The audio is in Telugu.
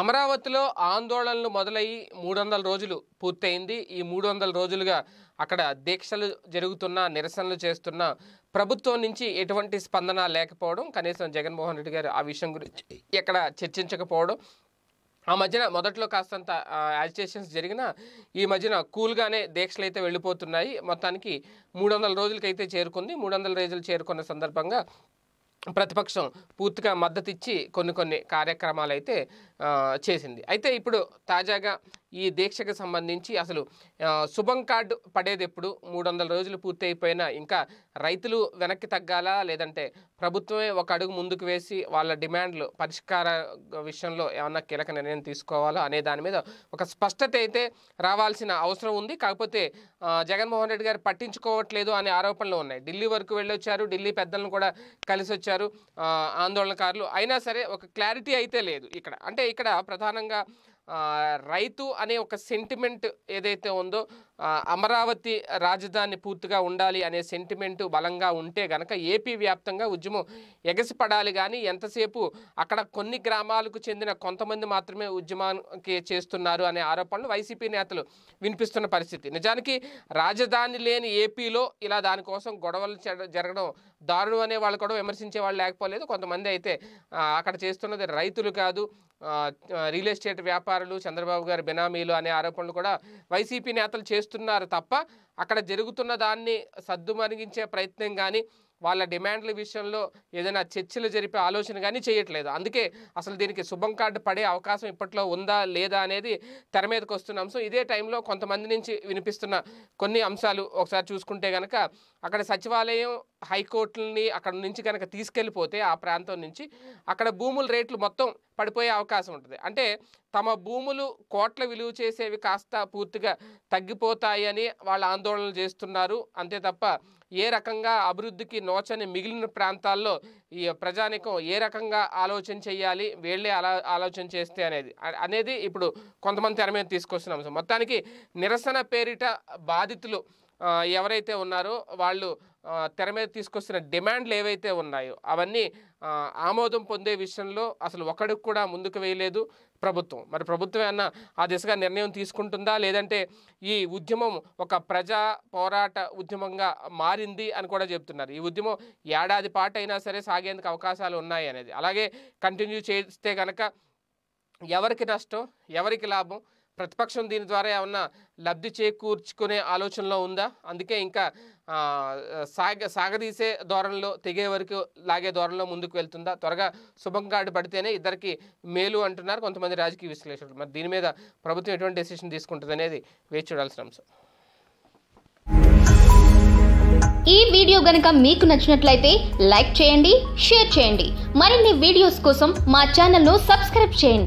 అమరావతిలో ఆందోళనలు మొదలయ్యి మూడు వందల రోజులు పూర్తయింది ఈ మూడు వందల రోజులుగా అక్కడ దీక్షలు జరుగుతున్న నిరసనలు చేస్తున్న ప్రభుత్వం నుంచి ఎటువంటి స్పందన లేకపోవడం కనీసం జగన్మోహన్ రెడ్డి గారు ఆ విషయం గురించి ఎక్కడ చర్చించకపోవడం ఆ మధ్యన మొదట్లో కాస్తంత యాజిటేషన్స్ జరిగిన ఈ మధ్యన కూల్గానే దీక్షలు అయితే వెళ్ళిపోతున్నాయి మొత్తానికి మూడు వందల రోజులకైతే చేరుకుంది మూడు వందల రోజులు చేరుకున్న సందర్భంగా ప్రతిపక్షం పూర్తిగా మద్దతిచ్చి కొన్ని కొన్ని కార్యక్రమాలు అయితే చేసింది అయితే ఇప్పుడు తాజాగా ఈ దీక్షకు సంబంధించి అసలు శుభం కార్డు పడేది ఎప్పుడు మూడు వందల రోజులు పూర్తి అయిపోయినా ఇంకా రైతులు వెనక్కి తగ్గాలా లేదంటే ప్రభుత్వమే ఒక అడుగు ముందుకు వేసి వాళ్ళ డిమాండ్లు పరిష్కార విషయంలో ఏమన్నా కీలక నిర్ణయం తీసుకోవాలా అనే దాని మీద ఒక స్పష్టత అయితే రావాల్సిన అవసరం ఉంది కాకపోతే జగన్మోహన్ రెడ్డి గారు పట్టించుకోవట్లేదు అనే ఆరోపణలు ఉన్నాయి ఢిల్లీ వరకు వెళ్ళొచ్చారు ఢిల్లీ పెద్దలను కూడా కలిసి వచ్చారు ఆందోళనకారులు అయినా సరే ఒక క్లారిటీ అయితే లేదు ఇక్కడ అంటే ఇక్కడ ప్రధానంగా రైతు అనే ఒక సెంటిమెంట్ ఏదైతే ఉందో అమరావతి రాజధాని పూర్తిగా ఉండాలి అనే సెంటిమెంటు బలంగా ఉంటే గనక ఏపీ వ్యాప్తంగా ఉద్యమం ఎగసిపడాలి కానీ ఎంతసేపు అక్కడ కొన్ని గ్రామాలకు చెందిన కొంతమంది మాత్రమే ఉద్యమానికి చేస్తున్నారు అనే ఆరోపణలు వైసీపీ నేతలు వినిపిస్తున్న పరిస్థితి నిజానికి రాజధాని లేని ఏపీలో ఇలా దానికోసం గొడవలు జరగడం దారుణం అనే వాళ్ళు కూడా విమర్శించే వాళ్ళు లేకపోలేదు కొంతమంది అయితే అక్కడ చేస్తున్నది రైతులు కాదు రియల్ ఎస్టేట్ వ్యాపారులు చంద్రబాబు గారి బినామీలు అనే ఆరోపణలు కూడా వైసీపీ నేతలు చేస్తున్నారు చేస్తున్నారు తప్ప అక్కడ జరుగుతున్న దాన్ని సద్దుమణిగించే ప్రయత్నం కానీ వాళ్ళ డిమాండ్ల విషయంలో ఏదైనా చర్చలు జరిపే ఆలోచన కానీ చేయట్లేదు అందుకే అసలు దీనికి శుభం కార్డు పడే అవకాశం ఇప్పట్లో ఉందా లేదా అనేది తెర మీదకి వస్తున్న అంశం ఇదే టైంలో కొంతమంది నుంచి వినిపిస్తున్న కొన్ని అంశాలు ఒకసారి చూసుకుంటే కనుక అక్కడ సచివాలయం హైకోర్టుని అక్కడ నుంచి కనుక తీసుకెళ్ళిపోతే ఆ ప్రాంతం నుంచి అక్కడ భూముల రేట్లు మొత్తం పడిపోయే అవకాశం ఉంటుంది అంటే తమ భూములు కోట్ల విలువ చేసేవి కాస్త పూర్తిగా తగ్గిపోతాయని వాళ్ళు ఆందోళనలు చేస్తున్నారు అంతే తప్ప ఏ రకంగా అభివృద్ధికి నోచని మిగిలిన ప్రాంతాల్లో ఈ ప్రజానికం ఏ రకంగా ఆలోచన చేయాలి వీళ్ళే అలా ఆలోచన చేస్తే అనేది అనేది ఇప్పుడు కొంతమంది తెర మీద తీసుకొస్తున్నాం మొత్తానికి నిరసన పేరిట బాధితులు ఎవరైతే ఉన్నారో వాళ్ళు తెర మీద తీసుకొస్తున్న డిమాండ్లు ఏవైతే ఉన్నాయో అవన్నీ ఆమోదం పొందే విషయంలో అసలు ఒకడికి కూడా ముందుకు వేయలేదు ప్రభుత్వం మరి ప్రభుత్వం ఏమన్నా ఆ దిశగా నిర్ణయం తీసుకుంటుందా లేదంటే ఈ ఉద్యమం ఒక ప్రజా పోరాట ఉద్యమంగా మారింది అని కూడా చెప్తున్నారు ఈ ఉద్యమం ఏడాది పాటైనా సరే సాగేందుకు అవకాశాలు ఉన్నాయి అనేది అలాగే కంటిన్యూ చేస్తే కనుక ఎవరికి నష్టం ఎవరికి లాభం ప్రతిపక్షం దీని ద్వారా ఏమన్నా లబ్ధి చేకూర్చుకునే ఆలోచనలో ఉందా అందుకే ఇంకా సాగ సాగదీసే ధోరణిలో తెగే వరకు లాగే ధోరణిలో ముందుకు వెళ్తుందా త్వరగా శుభంగాడు పడితేనే ఇద్దరికి మేలు అంటున్నారు కొంతమంది రాజకీయ విశ్లేషకులు మరి దీని మీద ప్రభుత్వం ఎటువంటి డెసిషన్ తీసుకుంటుంది అనేది వేచి చూడాల్సిన అంశం ఈ వీడియో గనుక మీకు నచ్చినట్లయితే లైక్ చేయండి షేర్ చేయండి మరిన్ని వీడియోస్ కోసం మా ఛానల్ను సబ్స్క్రైబ్ చేయండి